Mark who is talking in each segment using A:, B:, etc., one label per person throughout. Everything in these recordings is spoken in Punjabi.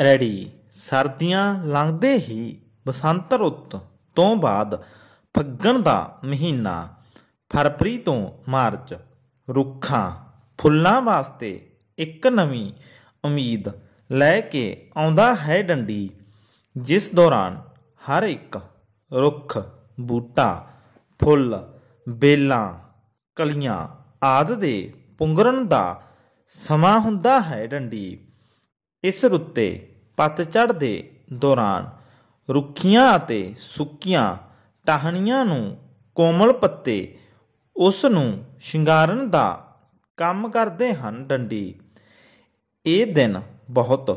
A: ਰੈਡੀ ਸਰਦੀਆਂ ਲੰਘਦੇ ਹੀ ਬਸੰਤ ਰੁੱਤ ਤੋਂ ਬਾਅਦ ਫੱਗਣ ਦਾ ਮਹੀਨਾ ਫਰਵਰੀ ਤੋਂ ਮਾਰਚ ਰੁੱਖਾਂ ਫੁੱਲਾਂ ਵਾਸਤੇ ਇੱਕ ਨਵੀਂ ਉਮੀਦ ਲੈ ਕੇ ਆਉਂਦਾ ਹੈ ਡੰਡੀ ਜਿਸ ਦੌਰਾਨ ਹਰ ਇੱਕ ਰੁੱਖ ਬੂਟਾ ਫੁੱਲ ਬੇਲਾਂ ਕਲੀਆਂ ਆਦ ਦੇ ਪੁੰਗਰਨ ਦਾ ਸਮਾਂ ਹੁੰਦਾ ਹੈ ਡੰਡੀ ਇਸ ਰੁੱਤੇ ਪਤਝੜ ਦੇ ਦੌਰਾਨ ਰੁੱਖੀਆਂ ਅਤੇ ਸੁੱਕੀਆਂ ਟਾਹਣੀਆਂ ਨੂੰ ਕੋਮਲ ਪੱਤੇ ਉਸ ਨੂੰ ਸ਼ਿੰਗਾਰਨ ਦਾ ਕੰਮ ਕਰਦੇ ਹਨ ਡੰਡੀ ਇਹ ਦਿਨ ਬਹੁਤ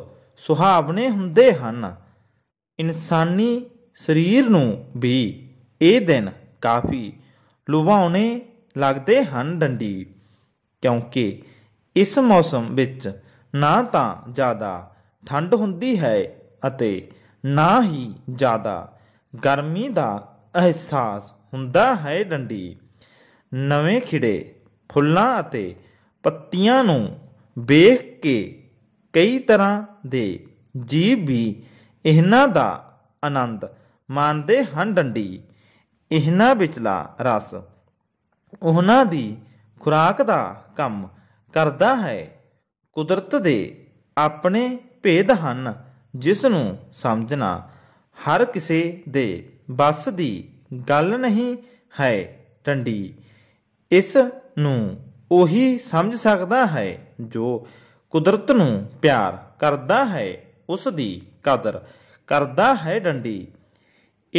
A: ਸੁਹਾਵਣੇ ਹੁੰਦੇ ਹਨ ਇਨਸਾਨੀ ਸਰੀਰ ਨੂੰ ਵੀ ਇਹ ਦਿਨ ਕਾਫੀ ਲੁਭਾਉਣੇ ਲੱਗਦੇ ਹਨ ਡੰਡੀ ਕਿਉਂਕਿ ਇਸ ਮੌਸਮ ਵਿੱਚ ਨਾ ਤਾਂ ਜ਼ਿਆਦਾ ਠੰਡ ਹੁੰਦੀ ਹੈ ਅਤੇ ਨਾ ਹੀ ਜ਼ਿਆਦਾ ਗਰਮੀ ਦਾ ਅਹਿਸਾਸ ਹੁੰਦਾ ਹੈ ਡੰਡੀ ਨਵੇਂ ਖਿੜੇ ਫੁੱਲਾਂ ਅਤੇ ਪੱਤੀਆਂ ਨੂੰ ਵੇਖ ਕੇ ਕਈ ਤਰ੍ਹਾਂ ਦੇ ਜੀਵ ਵੀ ਇਹਨਾਂ ਦਾ ਆਨੰਦ ਮਾਣਦੇ ਹਨ ਡੰਡੀ ਇਹਨਾਂ ਵਿਚਲਾ ਰਸ ਉਹਨਾਂ ਦੀ ਖੁਰਾਕ ਦਾ ਕੰਮ ਕਰਦਾ ਹੈ ਕੁਦਰਤ ਦੇ ਆਪਣੇ ਭੇਦ ਹਨ ਜਿਸ ਨੂੰ ਸਮਝਣਾ ਹਰ ਕਿਸੇ ਦੇ ਬਸ ਦੀ ਗੱਲ ਨਹੀਂ ਹੈ ਟੰਡੀ ਇਸ ਨੂੰ ਉਹੀ ਸਮਝ ਸਕਦਾ ਹੈ ਜੋ ਕੁਦਰਤ ਨੂੰ ਪਿਆਰ ਕਰਦਾ ਹੈ ਉਸ ਦੀ ਕਦਰ ਕਰਦਾ ਹੈ ਡੰਡੀ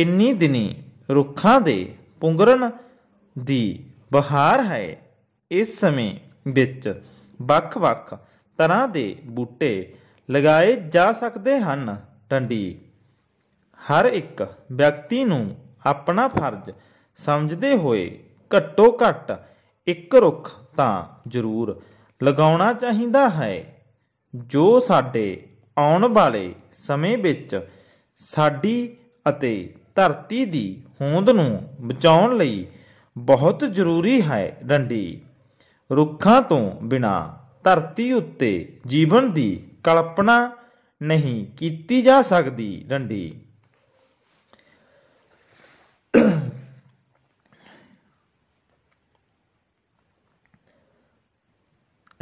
A: ਇੰਨੀ ਦਿਨੀ ਰੁੱਖਾਂ ਦੇ ਪੁੰਗਰਨ ਦੀ ਬਹਾਰ ਹੈ ਇਸ ਸਮੇਂ ਵਿੱਚ ਵੱਖ-ਵੱਖ ਤਰ੍ਹਾਂ ਦੇ ਬੂਟੇ ਲਗਾਏ ਜਾ ਸਕਦੇ ਹਨ ਡੰਡੀ ਹਰ ਇੱਕ ਵਿਅਕਤੀ ਨੂੰ ਆਪਣਾ ਫਰਜ਼ ਸਮਝਦੇ ਹੋਏ ਘੱਟੋ ਘੱਟ ਇੱਕ ਰੁੱਖ ਤਾਂ ਜ਼ਰੂਰ ਲਗਾਉਣਾ ਚਾਹੀਦਾ ਹੈ ਜੋ ਸਾਡੇ ਆਉਣ ਵਾਲੇ ਸਮੇਂ ਵਿੱਚ ਸਾਡੀ ਅਤੇ ਧਰਤੀ ਦੀ ਹੋਂਦ ਨੂੰ ਬਚਾਉਣ ਲਈ ਬਹੁਤ ਜ਼ਰੂਰੀ ਹੈ ਡੰਡੀ ਰੁੱਖਾਂ ਤੋਂ ਬਿਨਾ ਧਰਤੀ ਉੱਤੇ ਜੀਵਨ ਦੀ ਕਲਪਨਾ ਨਹੀਂ ਕੀਤੀ ਜਾ ਸਕਦੀ ਡੰਡੀ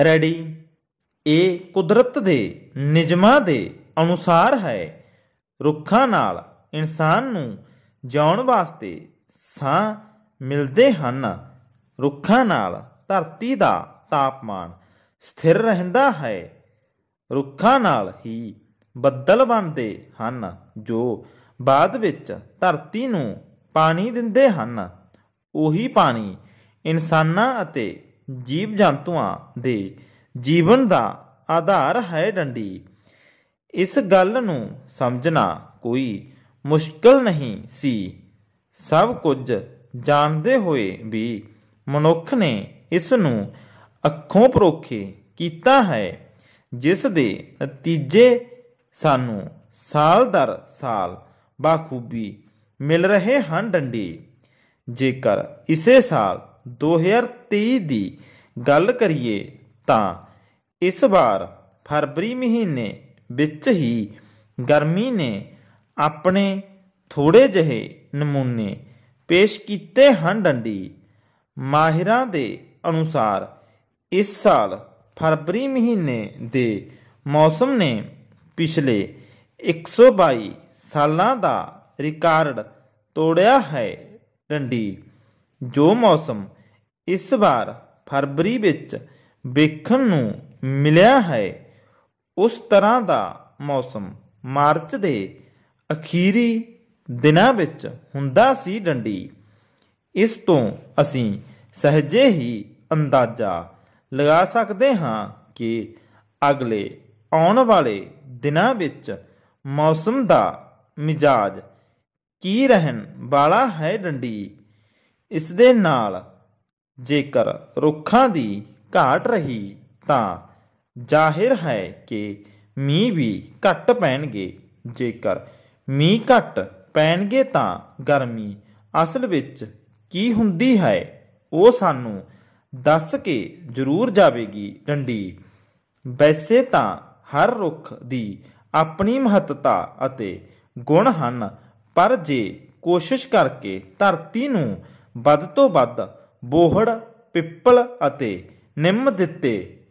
A: ਰੈਡੀ ਇਹ ਕੁਦਰਤ ਦੇ ਨਿਯਮਾਂ ਦੇ ਅਨੁਸਾਰ ਹੈ ਰੁੱਖਾਂ ਨਾਲ ਇਨਸਾਨ ਨੂੰ ਜਿਉਣ ਵਾਸਤੇ ਸਾਹ ਮਿਲਦੇ ਹਨ ਰੁੱਖਾਂ ਨਾਲ ਧਰਤੀ ਦਾ ਤਾਪਮਾਨ ਸਥਿਰ ਰਹਿੰਦਾ ਹੈ ਰੁੱਖਾਂ ਨਾਲ ਹੀ ਬੱਦਲ ਬਣਦੇ ਹਨ ਜੋ ਬਾਅਦ ਵਿੱਚ ਧਰਤੀ ਨੂੰ ਪਾਣੀ ਦਿੰਦੇ ਹਨ ਉਹੀ ਪਾਣੀ ਇਨਸਾਨਾਂ ਅਤੇ ਜੀਵ ਜੰਤੂਆਂ ਦੇ ਜੀਵਨ ਦਾ ਆਧਾਰ ਹੈ ਡੰਡੀ ਇਸ ਗੱਲ ਨੂੰ ਸਮਝਣਾ ਕੋਈ ਮੁਸ਼ਕਲ ਨਹੀਂ ਸੀ ਸਭ ਕੁਝ ਜਾਣਦੇ ਹੋਏ ਵੀ ਮਨੁੱਖ ਨੇ ਇਸ ਨੂੰ ਅੱਖੋਂ ਪਰੋਖੇ ਕੀਤਾ ਹੈ ਜਿਸ ਦੇ ਨਤੀਜੇ ਸਾਨੂੰ ਸਾਲ ਦਰ ਸਾਲ ਬਾਖੂਬੀ ਮਿਲ ਰਹੇ ਹਨ ਡੰਡੀ ਜੇਕਰ ਇਸੇ ਸਾਲ 2023 ਦੀ ਗੱਲ ਕਰੀਏ ਤਾਂ ਇਸ ਵਾਰ ਫਰਵਰੀ ਮਹੀਨੇ ਵਿੱਚ ਹੀ ਗਰਮੀ ਨੇ ਆਪਣੇ ਥੋੜੇ ਜਿਹੇ ਨਮੂਨੇ ਪੇਸ਼ ਕੀਤੇ ਹਨ ਡੰਡੀ ਮਾਹਿਰਾਂ ਦੇ ਅਨੁਸਾਰ ਇਸ ਸਾਲ ਫਰਵਰੀ ਮਹੀਨੇ ਦੇ ਮੌਸਮ ਨੇ ਪਿਛਲੇ 122 ਸਾਲਾਂ ਦਾ ਰਿਕਾਰਡ ਤੋੜਿਆ ਹੈ ਡੰਡੀ ਜੋ ਮੌਸਮ ਇਸ ਵਾਰ ਫਰਵਰੀ ਵਿੱਚ ਵੇਖਣ ਨੂੰ ਮਿਲਿਆ ਹੈ ਉਸ ਤਰ੍ਹਾਂ ਦਾ ਮੌਸਮ ਮਾਰਚ ਦੇ ਅਖੀਰੀ ਦਿਨਾਂ ਵਿੱਚ ਹੁੰਦਾ ਸੀ ਡੰਡੀ ਇਸ ਤੋਂ ਅਸੀਂ ਸਹਜੇ ਹੀ ਅੰਦਾਜ਼ਾ ਲਗਾ ਸਕਦੇ ਹਾਂ ਕਿ ਅਗਲੇ ਆਉਣ ਵਾਲੇ ਦਿਨਾਂ ਵਿੱਚ ਮੌਸਮ ਦਾ ਮਿਜਾਜ ਕੀ ਰਹਿਣ ਵਾਲਾ ਹੈ ਡੰਡੀ ਇਸ ਦੇ ਨਾਲ ਜੇਕਰ ਰੁੱਖਾਂ ਦੀ ਘਾਟ ਰਹੀ ਤਾਂ ਜ਼ਾਹਿਰ ਹੈ ਕਿ ਮੀਂਹ ਵੀ ਘੱਟ ਪੈਣਗੇ ਜੇਕਰ ਮੀਂਹ ਘੱਟ ਪੈਣਗੇ ਤਾਂ ਗਰਮੀ ਅਸਲ ਵਿੱਚ ਕੀ ਹੁੰਦੀ ਹੈ ਉਹ ਸਾਨੂੰ ਦੱਸ ਕੇ ਜ਼ਰੂਰ ਜਾਵੇਗੀ ਡੰਡੀ ਵੈਸੇ ਤਾਂ ਹਰ ਰੁੱਖ ਦੀ ਆਪਣੀ ਮਹੱਤਤਾ ਅਤੇ ਗੁਣ ਹਨ ਪਰ ਜੇ ਕੋਸ਼ਿਸ਼ ਕਰਕੇ ਧਰਤੀ ਨੂੰ ਵੱਧ ਤੋਂ ਵੱਧ ਬੋਹੜ ਪਿੱਪਲ ਅਤੇ ਨਿੰਮ ਦਿੱਤੇ